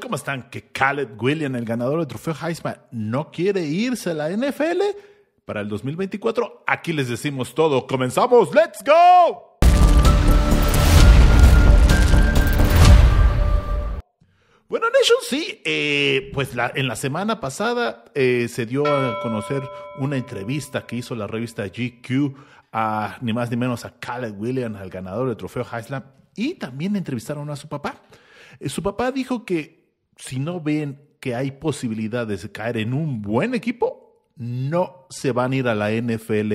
¿cómo están? Que Caleb William, el ganador del trofeo Heisman, no quiere irse a la NFL para el 2024. Aquí les decimos todo. ¡Comenzamos! ¡Let's go! Bueno, Nation, sí, eh, pues la, en la semana pasada eh, se dio a conocer una entrevista que hizo la revista GQ a ni más ni menos a Caleb Williams, al ganador del trofeo Heisman, y también entrevistaron a su papá. Eh, su papá dijo que si no ven que hay posibilidades de caer en un buen equipo, no se van a ir a la NFL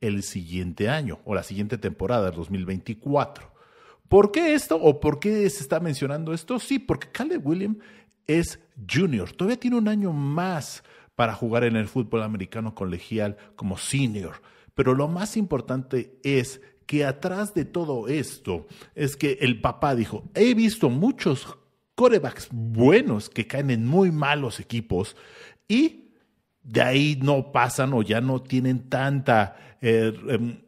el siguiente año o la siguiente temporada, el 2024. ¿Por qué esto o por qué se está mencionando esto? Sí, porque Caleb Williams es junior, todavía tiene un año más para jugar en el fútbol americano colegial como senior. Pero lo más importante es que atrás de todo esto es que el papá dijo, he visto muchos corebacks buenos que caen en muy malos equipos y de ahí no pasan o ya no tienen tanta... Eh, em,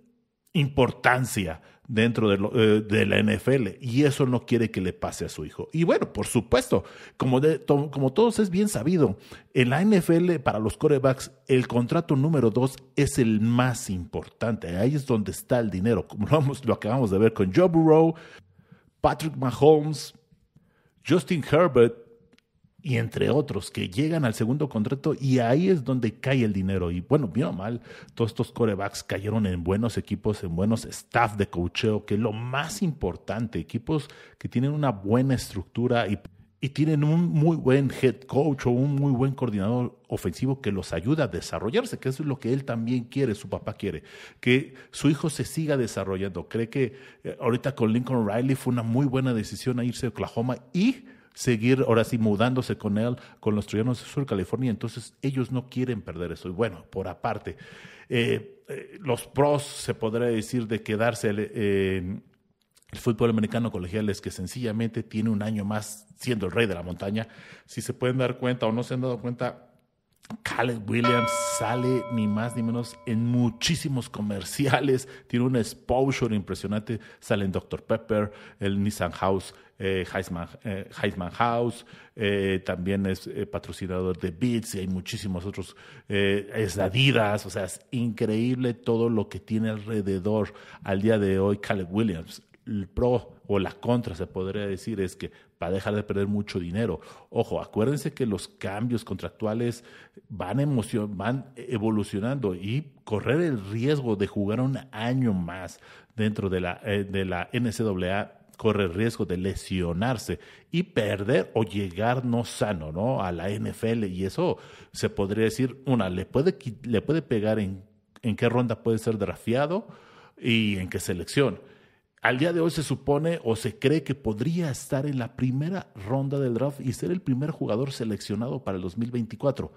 importancia dentro de, eh, la NFL y eso no quiere que le pase a su hijo. Y bueno, por supuesto, como, como todos es bien sabido, en la NFL para los corebacks el contrato número dos es el más importante. Ahí es donde está el dinero, como lo acabamos de ver con Joe Burrow, Patrick Mahomes, Justin Herbert, y entre otros que llegan al segundo contrato y ahí es donde cae el dinero. Y bueno, bien o mal, todos estos corebacks cayeron en buenos equipos, en buenos staff de cocheo, que es lo más importante, equipos que tienen una buena estructura y, y tienen un muy buen head coach o un muy buen coordinador ofensivo que los ayuda a desarrollarse, que eso es lo que él también quiere, su papá quiere, que su hijo se siga desarrollando. Cree que eh, ahorita con Lincoln Riley fue una muy buena decisión irse a Oklahoma y seguir ahora sí mudándose con él, con los troyanos de Sur California. Entonces ellos no quieren perder eso. Y bueno, por aparte, eh, eh, los pros se podría decir de quedarse en el fútbol americano colegial es que sencillamente tiene un año más siendo el rey de la montaña. Si se pueden dar cuenta o no se han dado cuenta, Caleb Williams sale ni más ni menos en muchísimos comerciales, tiene un exposure impresionante, sale en Dr. Pepper, el Nissan House, eh, eh, Heisman, House, eh, también es patrocinador de Beats y hay muchísimos otros, es Adidas, o sea, es increíble todo lo que tiene alrededor al día de hoy Caleb Williams el pro o la contra, se podría decir, es que va a dejar de perder mucho dinero. Ojo, acuérdense que los cambios contractuales van, van evolucionando y correr el riesgo de jugar un año más dentro de la, eh, de la NCAA corre el riesgo de lesionarse y perder o llegar no sano ¿no? a la NFL. Y eso se podría decir, una, le puede, le puede pegar en, en qué ronda puede ser drafeado y en qué selección al día de hoy se supone o se cree que podría estar en la primera ronda del draft y ser el primer jugador seleccionado para el 2024.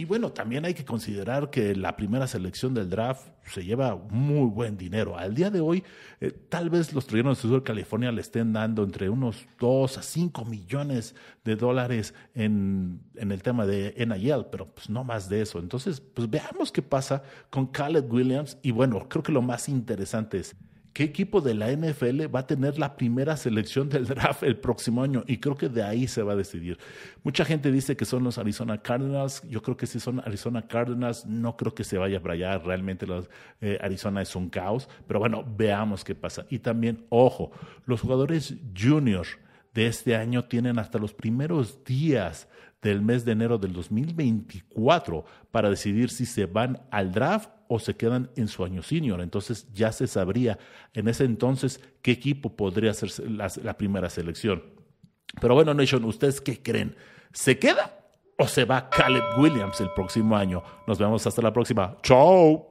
Y bueno, también hay que considerar que la primera selección del draft se lleva muy buen dinero. Al día de hoy, eh, tal vez los troyanos de Sur California le estén dando entre unos 2 a 5 millones de dólares en, el tema de NIL, pero pues no más de eso. Entonces, pues veamos qué pasa con Khaled Williams. Y bueno, creo que lo más interesante es ¿Qué equipo de la NFL va a tener la primera selección del draft el próximo año? Y creo que de ahí se va a decidir. Mucha gente dice que son los Arizona Cardinals. Yo creo que si son Arizona Cardinals, no creo que se vaya a allá. Realmente los, eh, Arizona es un caos. Pero bueno, veamos qué pasa. Y también, ojo, los jugadores juniors de este año tienen hasta los primeros días del mes de enero del 2024 para decidir si se van al draft o se quedan en su año senior. Entonces ya se sabría en ese entonces qué equipo podría ser la, primera selección. Pero bueno, Nation, ¿ustedes qué creen? ¿Se queda o se va Caleb Williams el próximo año? Nos vemos hasta la próxima. ¡Chao!